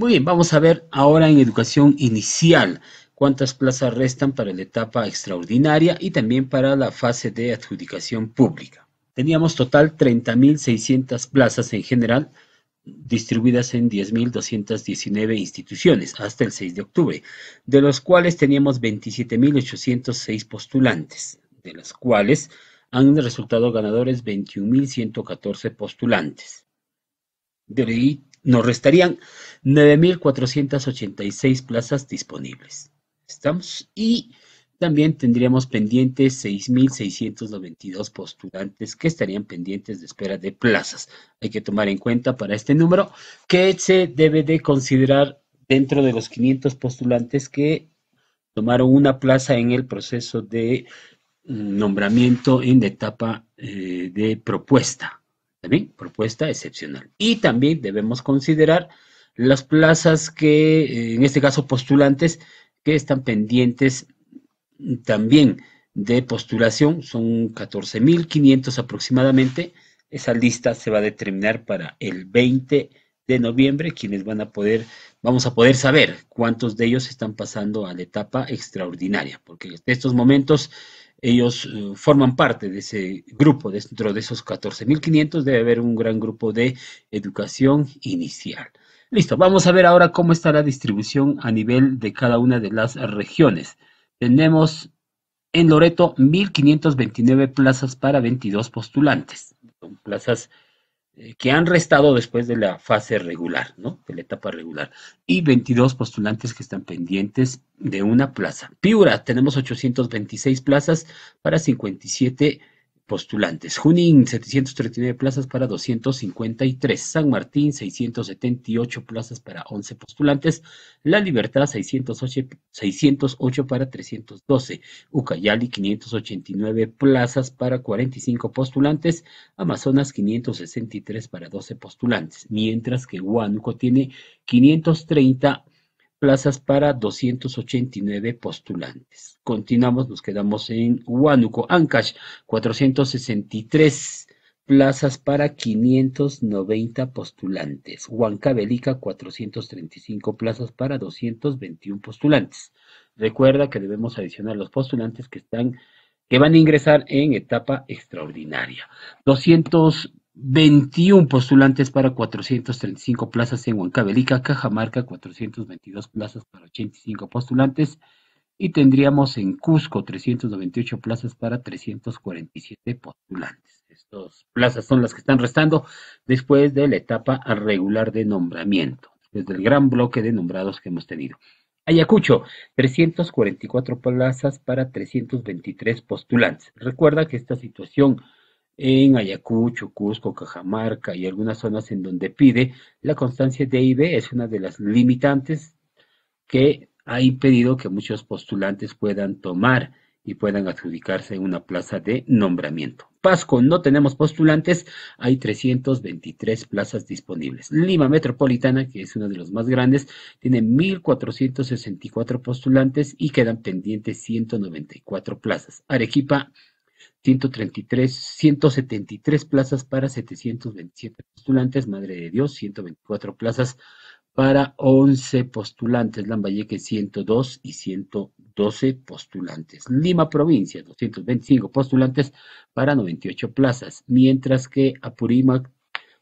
Muy bien, vamos a ver ahora en educación inicial cuántas plazas restan para la etapa extraordinaria y también para la fase de adjudicación pública. Teníamos total 30.600 plazas en general, distribuidas en 10.219 instituciones hasta el 6 de octubre, de los cuales teníamos 27.806 postulantes, de los cuales han resultado ganadores 21.114 postulantes. De nos restarían 9.486 plazas disponibles. ¿Estamos? Y también tendríamos pendientes 6.692 postulantes que estarían pendientes de espera de plazas. Hay que tomar en cuenta para este número que se debe de considerar dentro de los 500 postulantes que tomaron una plaza en el proceso de mm, nombramiento en la etapa eh, de propuesta. También propuesta excepcional. Y también debemos considerar las plazas que, eh, en este caso postulantes, que están pendientes también de postulación, son 14.500 aproximadamente. Esa lista se va a determinar para el 20 de noviembre, quienes van a poder, vamos a poder saber cuántos de ellos están pasando a la etapa extraordinaria, porque en estos momentos ellos eh, forman parte de ese grupo, dentro de esos 14.500 debe haber un gran grupo de educación inicial. Listo, vamos a ver ahora cómo está la distribución a nivel de cada una de las regiones. Tenemos en Loreto 1.529 plazas para 22 postulantes, plazas eh, que han restado después de la fase regular, ¿no? De la etapa regular. Y 22 postulantes que están pendientes de una plaza. Piura, tenemos 826 plazas para 57 postulantes. Junín, 739 plazas para 253. San Martín, 678 plazas para 11 postulantes. La Libertad, 608, para 312. Ucayali, 589 plazas para 45 postulantes. Amazonas, 563 para 12 postulantes. Mientras que Huánuco tiene 530 plazas para 289 postulantes. Continuamos, nos quedamos en Huánuco, Ancash, 463 plazas para 590 postulantes. Huancavelica, 435 plazas para 221 postulantes. Recuerda que debemos adicionar los postulantes que están que van a ingresar en etapa extraordinaria. 200 21 postulantes para 435 plazas en Huancavelica, Cajamarca 422 plazas para 85 postulantes y tendríamos en Cusco 398 plazas para 347 postulantes. Estas plazas son las que están restando después de la etapa regular de nombramiento, desde el gran bloque de nombrados que hemos tenido. Ayacucho, 344 plazas para 323 postulantes. Recuerda que esta situación en Ayacucho, Cusco, Cajamarca y algunas zonas en donde pide, la constancia de IB es una de las limitantes que ha impedido que muchos postulantes puedan tomar y puedan adjudicarse una plaza de nombramiento. Pasco, no tenemos postulantes, hay 323 plazas disponibles. Lima Metropolitana, que es uno de los más grandes, tiene 1.464 postulantes y quedan pendientes 194 plazas. Arequipa 133, 173 plazas para 727 postulantes, Madre de Dios, 124 plazas para 11 postulantes, Lambayeque 102 y 112 postulantes, Lima provincia 225 postulantes para 98 plazas, mientras que Apurímac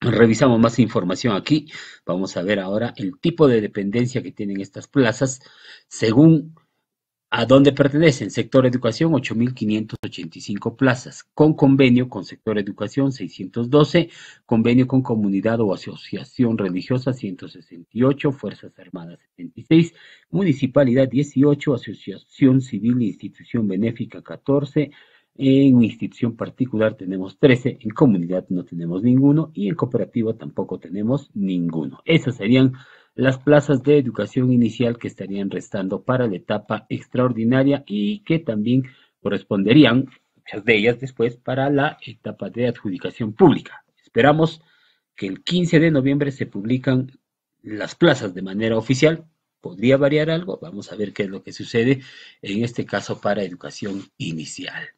Revisamos más información aquí. Vamos a ver ahora el tipo de dependencia que tienen estas plazas según a dónde pertenecen. Sector educación, 8.585 plazas, con convenio con sector educación, 612, convenio con comunidad o asociación religiosa, 168, Fuerzas Armadas, 76, municipalidad, 18, asociación civil e institución benéfica, 14, en institución particular tenemos 13, en comunidad no tenemos ninguno y en cooperativa tampoco tenemos ninguno. Esas serían las plazas de educación inicial que estarían restando para la etapa extraordinaria y que también corresponderían, muchas de ellas después, para la etapa de adjudicación pública. Esperamos que el 15 de noviembre se publican las plazas de manera oficial. Podría variar algo, vamos a ver qué es lo que sucede en este caso para educación inicial.